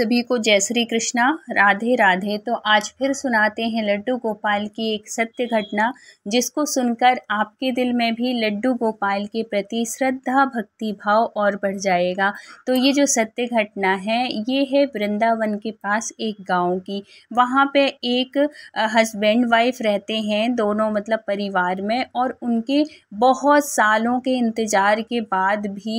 सभी को जय श्री कृष्णा राधे राधे तो आज फिर सुनाते हैं लड्डू गोपाल की एक सत्य घटना जिसको सुनकर आपके दिल में भी लड्डू गोपाल के प्रति श्रद्धा भक्ति भाव और बढ़ जाएगा तो ये जो सत्य घटना है ये है वृंदावन के पास एक गांव की वहाँ पे एक हस्बैंड वाइफ रहते हैं दोनों मतलब परिवार में और उनके बहुत सालों के इंतज़ार के बाद भी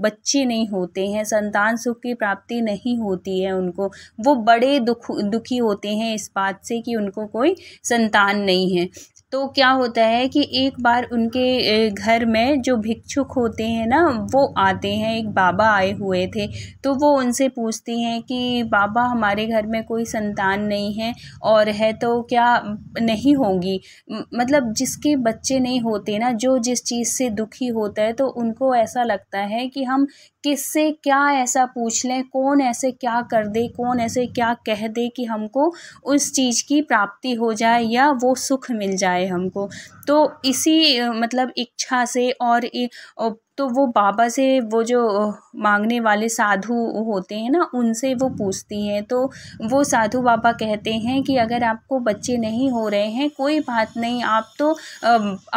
बच्चे नहीं होते हैं संतान सुख की प्राप्ति नहीं होती है उनको वो बड़े दुख दुखी होते हैं इस बात से कि उनको कोई संतान नहीं है तो क्या होता है कि एक बार उनके घर में जो भिक्षुक होते हैं ना वो आते हैं एक बाबा आए हुए थे तो वो उनसे पूछती हैं कि बाबा हमारे घर में कोई संतान नहीं है और है तो क्या नहीं होगी मतलब जिसके बच्चे नहीं होते ना जो जिस चीज़ से दुखी होता है तो उनको ऐसा लगता है कि हम किससे क्या ऐसा पूछ लें कौन ऐसे क्या कर दे कौन ऐसे क्या कह दे कि हमको उस चीज़ की प्राप्ति हो जाए या वो सुख मिल जाए हमको तो इसी मतलब इच्छा से और तो वो बाबा से वो जो मांगने वाले साधु होते हैं ना उनसे वो पूछती हैं तो वो साधु बाबा कहते हैं कि अगर आपको बच्चे नहीं हो रहे हैं कोई बात नहीं आप तो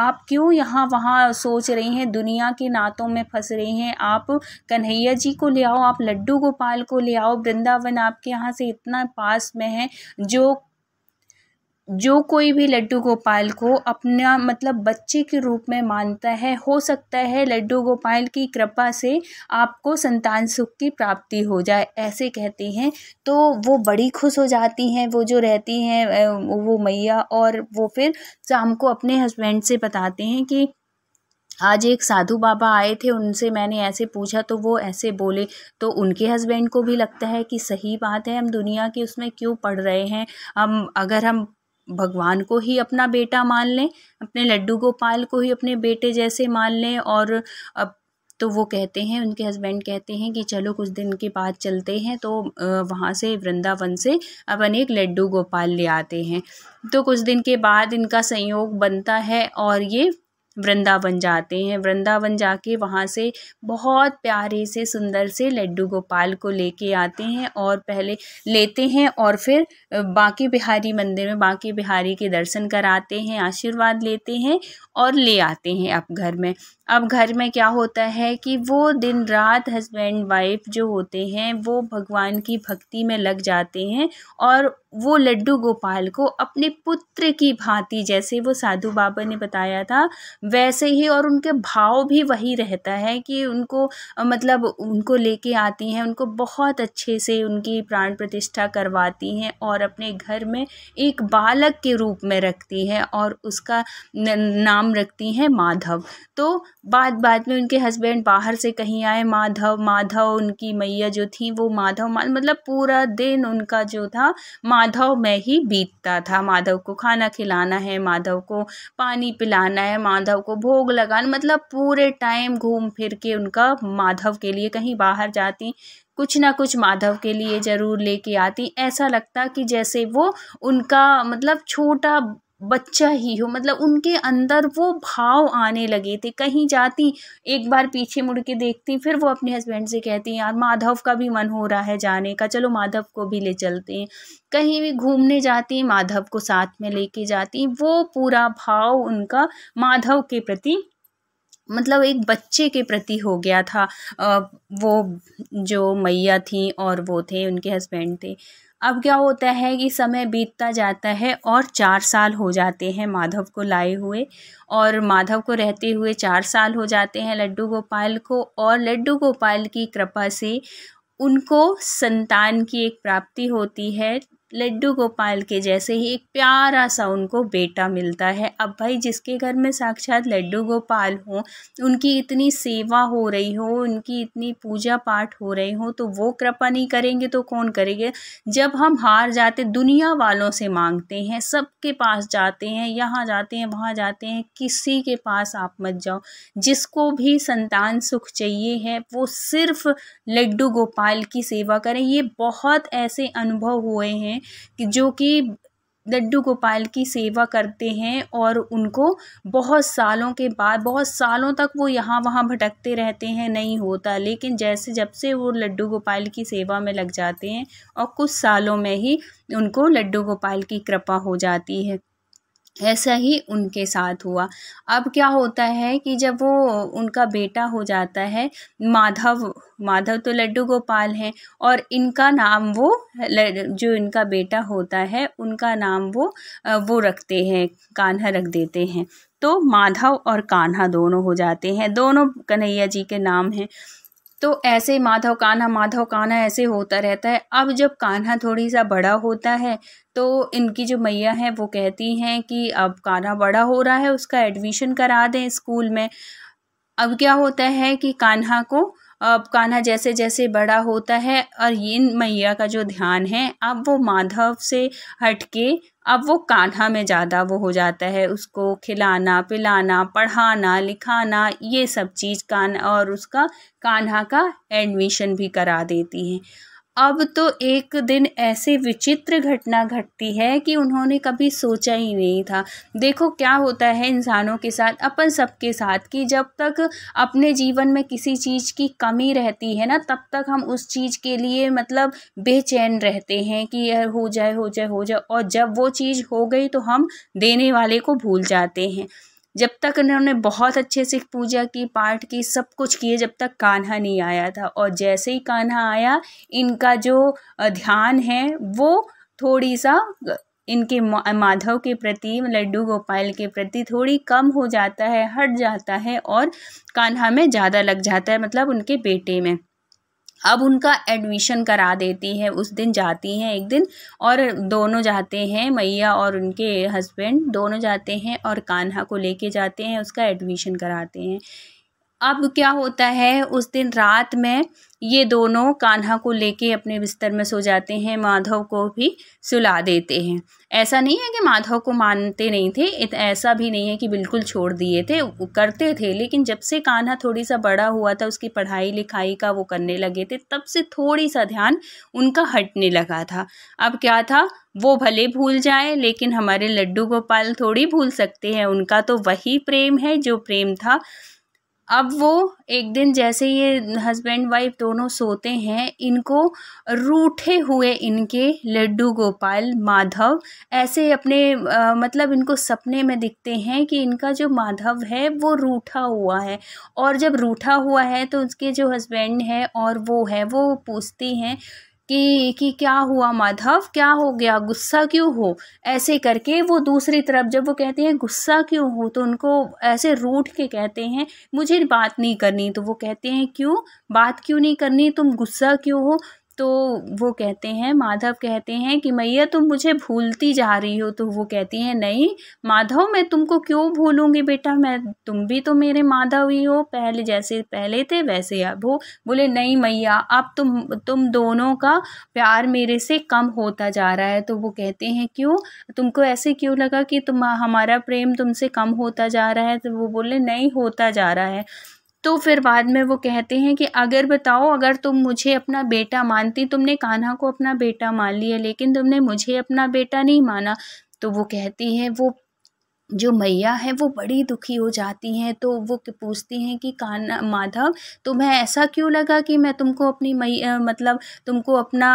आप क्यों यहाँ वहाँ सोच रही हैं दुनिया के नातों में फंस रही हैं आप कन्हैया जी को ले आओ आप लड्डू गोपाल को ले आओ वृंदावन आपके यहाँ से इतना पास में है जो जो कोई भी लड्डू गोपाल को अपना मतलब बच्चे के रूप में मानता है हो सकता है लड्डू गोपाल की कृपा से आपको संतान सुख की प्राप्ति हो जाए ऐसे कहती हैं तो वो बड़ी खुश हो जाती हैं वो जो रहती हैं वो मैया और वो फिर शाम को अपने हस्बैंड से बताते हैं कि आज एक साधु बाबा आए थे उनसे मैंने ऐसे पूछा तो वो ऐसे बोले तो उनके हस्बैंड को भी लगता है कि सही बात है हम दुनिया के उसमें क्यों पढ़ रहे हैं हम अगर हम भगवान को ही अपना बेटा मान लें अपने लड्डू गोपाल को ही अपने बेटे जैसे मान लें और अब तो वो कहते हैं उनके हस्बैंड कहते हैं कि चलो कुछ दिन के बाद चलते हैं तो वहाँ से वृंदावन से अपन एक लड्डू गोपाल ले आते हैं तो कुछ दिन के बाद इनका संयोग बनता है और ये वृंदावन जाते हैं वृंदावन जाके वहाँ से बहुत प्यारे से सुंदर से लड्डू गोपाल को लेके आते हैं और पहले लेते हैं और फिर बांके बिहारी मंदिर में बांके बिहारी के दर्शन कराते हैं आशीर्वाद लेते हैं और ले आते हैं आप घर में अब घर में क्या होता है कि वो दिन रात हस्बैंड वाइफ जो होते हैं वो भगवान की भक्ति में लग जाते हैं और वो लड्डू गोपाल को अपने पुत्र की भांति जैसे वो साधु बाबा ने बताया था वैसे ही और उनके भाव भी वही रहता है कि उनको मतलब उनको लेके आती हैं उनको बहुत अच्छे से उनकी प्राण प्रतिष्ठा करवाती हैं और अपने घर में एक बालक के रूप में रखती हैं और उसका नाम रखती हैं माधव तो बाद बाद में उनके हस्बैंड बाहर से कहीं आए माधव माधव उनकी मैया जो थी वो माधव मतलब पूरा दिन उनका जो था माधव में ही बीतता था माधव को खाना खिलाना है माधव को पानी पिलाना है माधव को भोग लगाना मतलब पूरे टाइम घूम फिर के उनका माधव के लिए कहीं बाहर जाती कुछ ना कुछ माधव के लिए ज़रूर लेके आती ऐसा लगता कि जैसे वो उनका मतलब छोटा बच्चा ही हो मतलब उनके अंदर वो भाव आने लगे थे कहीं जाती एक बार पीछे मुड़ के देखती फिर वो अपने हस्बैंड से कहती यार माधव का भी मन हो रहा है जाने का चलो माधव को भी ले चलते हैं कहीं भी घूमने जाती माधव को साथ में लेके जाती वो पूरा भाव उनका माधव के प्रति मतलब एक बच्चे के प्रति हो गया था वो जो मैया थी और वो थे उनके हस्बैंड थे अब क्या होता है कि समय बीतता जाता है और चार साल हो जाते हैं माधव को लाए हुए और माधव को रहते हुए चार साल हो जाते हैं लड्डू गोपाल को और लड्डू गोपाल की कृपा से उनको संतान की एक प्राप्ति होती है लड्डू गोपाल के जैसे ही एक प्यारा सा उनको बेटा मिलता है अब भाई जिसके घर में साक्षात लड्डू गोपाल हो उनकी इतनी सेवा हो रही हो उनकी इतनी पूजा पाठ हो रही हो तो वो कृपा नहीं करेंगे तो कौन करेंगे जब हम हार जाते दुनिया वालों से मांगते हैं सबके पास जाते हैं यहाँ जाते हैं वहाँ जाते हैं किसी के पास आप मत जाओ जिसको भी संतान सुख चाहिए है वो सिर्फ लड्डू गोपाल की सेवा करें ये बहुत ऐसे अनुभव हुए हैं हैं कि जो कि लड्डू गोपाल की सेवा करते हैं और उनको बहुत सालों के बाद बहुत सालों तक वो यहाँ वहाँ भटकते रहते हैं नहीं होता लेकिन जैसे जब से वो लड्डू गोपाल की सेवा में लग जाते हैं और कुछ सालों में ही उनको लड्डू गोपाल की कृपा हो जाती है ऐसा ही उनके साथ हुआ अब क्या होता है कि जब वो उनका बेटा हो जाता है माधव माधव तो लड्डू गोपाल हैं और इनका नाम वो जो इनका बेटा होता है उनका नाम वो वो रखते हैं कान्हा रख देते हैं तो माधव और कान्हा दोनों हो जाते हैं दोनों कन्हैया जी के नाम हैं तो ऐसे माधव कान्हा माधव कान्हा ऐसे होता रहता है अब जब कान्हा थोड़ी सा बड़ा होता है तो इनकी जो मैया है वो कहती हैं कि अब कान्हा बड़ा हो रहा है उसका एडमिशन करा दें स्कूल में अब क्या होता है कि कान्हा को अब कान्हा जैसे जैसे बड़ा होता है और इन मैया का जो ध्यान है अब वो माधव से हटके अब वो कान्हा में ज़्यादा वो हो जाता है उसको खिलाना पिलाना पढ़ाना लिखाना ये सब चीज़ कान और उसका कान्हा का एडमिशन भी करा देती हैं अब तो एक दिन ऐसे विचित्र घटना घटती है कि उन्होंने कभी सोचा ही नहीं था देखो क्या होता है इंसानों के साथ अपन सबके साथ कि जब तक अपने जीवन में किसी चीज़ की कमी रहती है ना तब तक हम उस चीज़ के लिए मतलब बेचैन रहते हैं कि यह हो जाए हो जाए हो जाए और जब वो चीज़ हो गई तो हम देने वाले को भूल जाते हैं जब तक इन्होंने बहुत अच्छे से पूजा की पाठ की सब कुछ किए जब तक कान्हा नहीं आया था और जैसे ही कान्हा आया इनका जो ध्यान है वो थोड़ी सा इनके माधव के प्रति लड्डू गोपाल के प्रति थोड़ी कम हो जाता है हट जाता है और कान्हा में ज़्यादा लग जाता है मतलब उनके बेटे में अब उनका एडमिशन करा देती है उस दिन जाती हैं एक दिन और दोनों जाते हैं मैया और उनके हस्बैंड दोनों जाते हैं और कान्हा को लेके जाते हैं उसका एडमिशन कराते हैं अब क्या होता है उस दिन रात में ये दोनों कान्हा को लेके अपने बिस्तर में सो जाते हैं माधव को भी सुला देते हैं ऐसा नहीं है कि माधव को मानते नहीं थे ऐसा भी नहीं है कि बिल्कुल छोड़ दिए थे करते थे लेकिन जब से कान्हा थोड़ी सा बड़ा हुआ था उसकी पढ़ाई लिखाई का वो करने लगे थे तब से थोड़ी सा ध्यान उनका हटने लगा था अब क्या था वो भले भूल जाए लेकिन हमारे लड्डू गोपाल थोड़ी भूल सकते हैं उनका तो वही प्रेम है जो प्रेम था अब वो एक दिन जैसे ये हस्बैंड वाइफ दोनों सोते हैं इनको रूठे हुए इनके लड्डू गोपाल माधव ऐसे अपने आ, मतलब इनको सपने में दिखते हैं कि इनका जो माधव है वो रूठा हुआ है और जब रूठा हुआ है तो उसके जो हस्बैंड है और वो है वो पूछते हैं कि कि क्या हुआ माधव क्या हो गया गुस्सा क्यों हो ऐसे करके वो दूसरी तरफ जब वो कहते हैं गुस्सा क्यों हो तो उनको ऐसे रूठ के कहते हैं मुझे बात नहीं करनी तो वो कहते हैं क्यों बात क्यों नहीं करनी तुम गुस्सा क्यों हो तो वो कहते हैं माधव कहते हैं कि मैया तुम मुझे भूलती जा रही हो तो वो कहती हैं नहीं माधव मैं तुमको क्यों भूलूंगी बेटा मैं तुम भी तो मेरे माधव ही हो पहले जैसे पहले थे वैसे अब हो बोले नहीं मैया अब तुम तुम दोनों का प्यार मेरे से कम होता जा रहा है तो वो कहते हैं क्यों तुमको ऐसे क्यों लगा कि तुम हमारा प्रेम तुमसे कम होता जा रहा है तो वो बोले नहीं होता जा रहा है तो फिर बाद में वो कहते हैं कि अगर बताओ अगर तुम मुझे अपना बेटा मानती तुमने कान्हा को अपना बेटा मान लिया लेकिन तुमने मुझे अपना बेटा नहीं माना तो वो कहती है वो जो मैया है वो बड़ी दुखी हो जाती हैं तो वो पूछती हैं कि कान्हा माधव तुम्हें ऐसा क्यों लगा कि मैं तुमको अपनी मैया मतलब तुमको अपना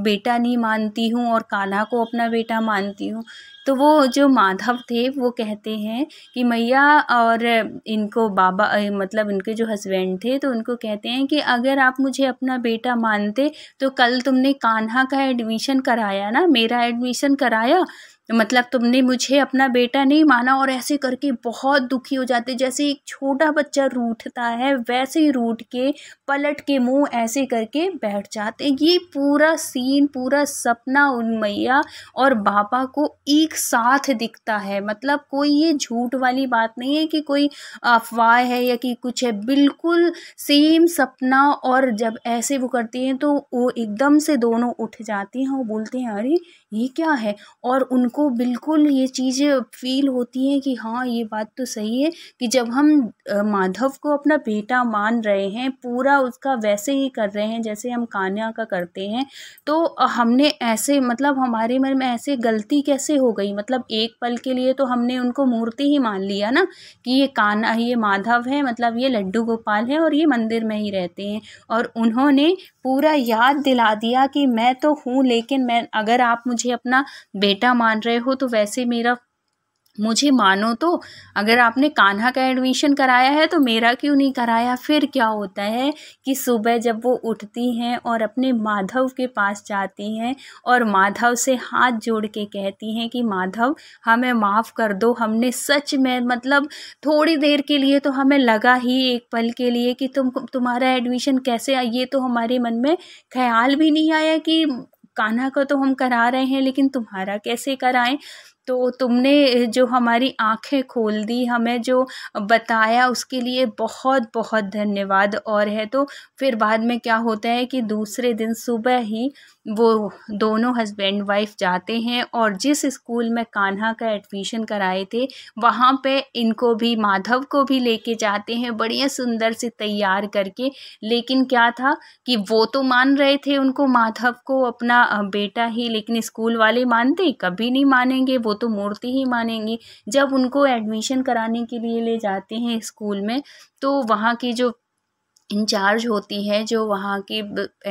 बेटा नहीं मानती हूँ और कान्हा को अपना बेटा मानती हूँ तो वो जो माधव थे वो कहते हैं कि मैया और इनको बाबा मतलब इनके जो हस्बैंड थे तो उनको कहते हैं कि अगर आप मुझे अपना बेटा मानते तो कल तुमने कान्हा का एडमिशन कराया ना मेरा एडमिशन कराया मतलब तुमने मुझे अपना बेटा नहीं माना और ऐसे करके बहुत दुखी हो जाते जैसे एक छोटा बच्चा रूठता है वैसे ही रूठ के पलट के मुंह ऐसे करके बैठ जाते ये पूरा सीन पूरा सपना उन मैया और बाबा को एक साथ दिखता है मतलब कोई ये झूठ वाली बात नहीं है कि कोई अफवाह है या कि कुछ है बिल्कुल सेम सपना और जब ऐसे वो करती हैं तो वो एकदम से दोनों उठ जाती हैं और बोलते हैं अरे ये क्या है और उनको बिल्कुल ये चीज़ें फ़ील होती हैं कि हाँ ये बात तो सही है कि जब हम माधव को अपना बेटा मान रहे हैं पूरा उसका वैसे ही कर रहे हैं जैसे हम कान्या का करते हैं तो हमने ऐसे मतलब हमारे मन में ऐसे गलती कैसे हो गई मतलब एक पल के लिए तो हमने उनको मूर्ति ही मान लिया ना कि ये काना ये माधव है मतलब ये लड्डू गोपाल है और ये मंदिर में ही रहते हैं और उन्होंने पूरा याद दिला दिया कि मैं तो हूँ लेकिन मैं अगर आप मुझे मुझे अपना बेटा मान रहे हो तो वैसे मेरा मुझे मानो तो अगर आपने कान्हा का एडमिशन कराया है तो मेरा क्यों नहीं कराया फिर क्या होता है कि सुबह जब वो उठती हैं और अपने माधव के पास जाती हैं और माधव से हाथ जोड़ के कहती हैं कि माधव हमें माफ़ कर दो हमने सच में मतलब थोड़ी देर के लिए तो हमें लगा ही एक पल के लिए कि तुम तुम्हारा एडमिशन कैसे ये तो हमारे मन में ख्याल भी नहीं आया कि कान्हा का तो हम करा रहे हैं लेकिन तुम्हारा कैसे कराएं तो तुमने जो हमारी आँखें खोल दी हमें जो बताया उसके लिए बहुत बहुत धन्यवाद और है तो फिर बाद में क्या होता है कि दूसरे दिन सुबह ही वो दोनों हस्बैंड वाइफ जाते हैं और जिस स्कूल में कान्हा का एडमिशन कराए थे वहाँ पे इनको भी माधव को भी लेके जाते हैं बढ़िया सुंदर से तैयार करके लेकिन क्या था कि वो तो मान रहे थे उनको माधव को अपना बेटा ही लेकिन स्कूल वाले मानते कभी नहीं मानेंगे वो वो तो मूर्ति ही मानेंगी जब उनको एडमिशन कराने के लिए ले जाते हैं स्कूल में तो वहाँ की जो इंचार्ज होती है जो वहाँ की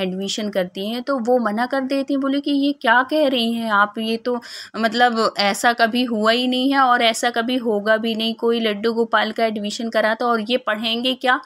एडमिशन करती हैं तो वो मना कर देती हैं बोले कि ये क्या कह रही हैं आप ये तो मतलब ऐसा कभी हुआ ही नहीं है और ऐसा कभी होगा भी नहीं कोई लड्डू गोपाल का एडमिशन करा तो और ये पढ़ेंगे क्या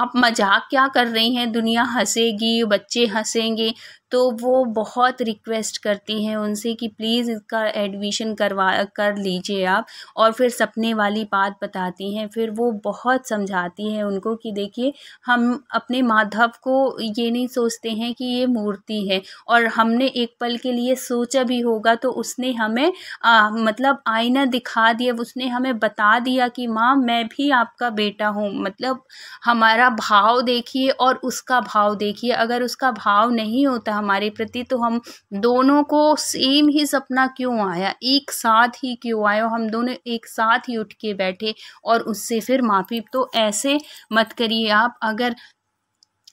आप मजाक क्या कर रही हैं दुनिया हंसेगी बच्चे हंसेंगे तो वो बहुत रिक्वेस्ट करती हैं उनसे कि प्लीज़ इसका एडमिशन करवा कर लीजिए आप और फिर सपने वाली बात बताती हैं फिर वो बहुत समझाती हैं उनको कि देखिए हम अपने माधव को ये नहीं सोचते हैं कि ये मूर्ति है और हमने एक पल के लिए सोचा भी होगा तो उसने हमें आ, मतलब आईना दिखा दिया उसने हमें बता दिया कि माँ मैं भी आपका बेटा हूँ मतलब हमारा भाव देखिए और उसका भाव देखिए अगर उसका भाव नहीं होता हमारे प्रति तो हम दोनों को सेम ही सपना क्यों आया एक साथ ही क्यों आया हम दोनों एक साथ ही उठ के बैठे और उससे फिर माफ़ी तो ऐसे मत करिए आप अगर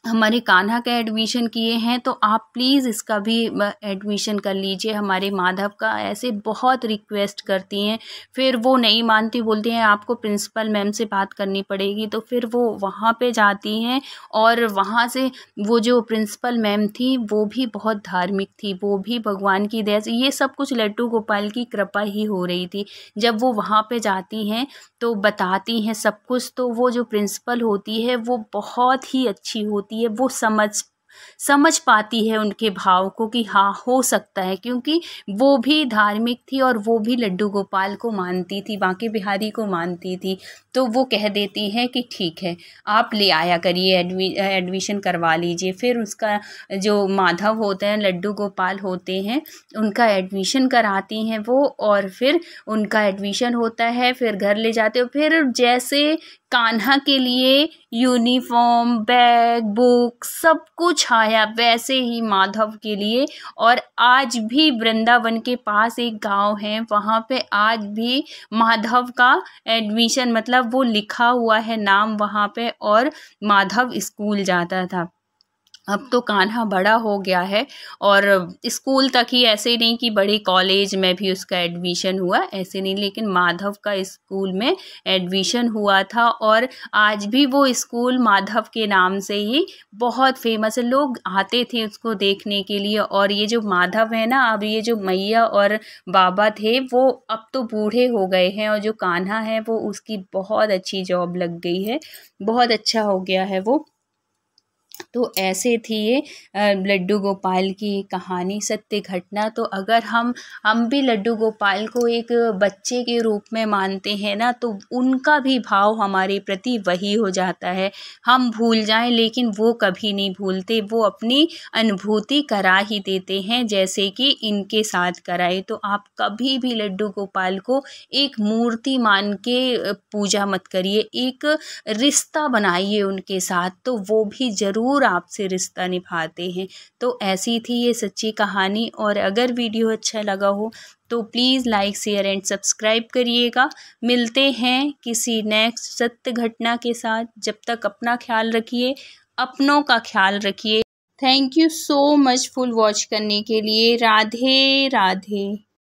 हमारे कान्हा का एडमिशन किए हैं तो आप प्लीज़ इसका भी एडमिशन कर लीजिए हमारे माधव का ऐसे बहुत रिक्वेस्ट करती हैं फिर वो नहीं मानती बोलती हैं आपको प्रिंसिपल मैम से बात करनी पड़ेगी तो फिर वो वहाँ पे जाती हैं और वहाँ से वो जो प्रिंसिपल मैम थी वो भी बहुत धार्मिक थी वो भी भगवान की दया से ये सब कुछ लड्डू गोपाल की कृपा ही हो रही थी जब वो वहाँ पर जाती हैं तो बताती हैं सब कुछ तो वो जो प्रिंसिपल होती है वो बहुत ही अच्छी होती होती है वो समझ समझ पाती है उनके भाव को कि हाँ हो सकता है क्योंकि वो भी धार्मिक थी और वो भी लड्डू गोपाल को मानती थी बांके बिहारी को मानती थी तो वो कह देती हैं कि ठीक है आप ले आया करिए एडमिशन करवा लीजिए फिर उसका जो माधव होते हैं लड्डू गोपाल होते हैं उनका एडमिशन कराती हैं वो और फिर उनका एडमिशन होता है फिर घर ले जाते हो फिर जैसे कान्हा के लिए यूनिफॉर्म बैग बुक सब कुछ आया वैसे ही माधव के लिए और आज भी वृंदावन के पास एक गांव है वहाँ पे आज भी माधव का एडमिशन मतलब वो लिखा हुआ है नाम वहाँ पे और माधव स्कूल जाता था अब तो कान्हा बड़ा हो गया है और स्कूल तक ही ऐसे नहीं कि बड़े कॉलेज में भी उसका एडमिशन हुआ ऐसे नहीं लेकिन माधव का स्कूल में एडमिशन हुआ था और आज भी वो स्कूल माधव के नाम से ही बहुत फेमस है लोग आते थे उसको देखने के लिए और ये जो माधव है ना अब ये जो मैया और बाबा थे वो अब तो बूढ़े हो गए हैं और जो कान्हा है वो उसकी बहुत अच्छी जॉब लग गई है बहुत अच्छा हो गया है वो तो ऐसे थी ये लड्डू गोपाल की कहानी सत्य घटना तो अगर हम हम भी लड्डू गोपाल को एक बच्चे के रूप में मानते हैं ना तो उनका भी भाव हमारे प्रति वही हो जाता है हम भूल जाएं लेकिन वो कभी नहीं भूलते वो अपनी अनुभूति करा ही देते हैं जैसे कि इनके साथ कराए तो आप कभी भी लड्डू गोपाल को एक मूर्ति मान के पूजा मत करिए एक रिश्ता बनाइए उनके साथ तो वो भी ज़रूर ज़रूर आपसे रिश्ता निभाते हैं तो ऐसी थी ये सच्ची कहानी और अगर वीडियो अच्छा लगा हो तो please like share and subscribe करिएगा मिलते हैं किसी नेक्स्ट सत्य घटना के साथ जब तक अपना ख्याल रखिए अपनों का ख्याल रखिए thank you so much full watch करने के लिए राधे राधे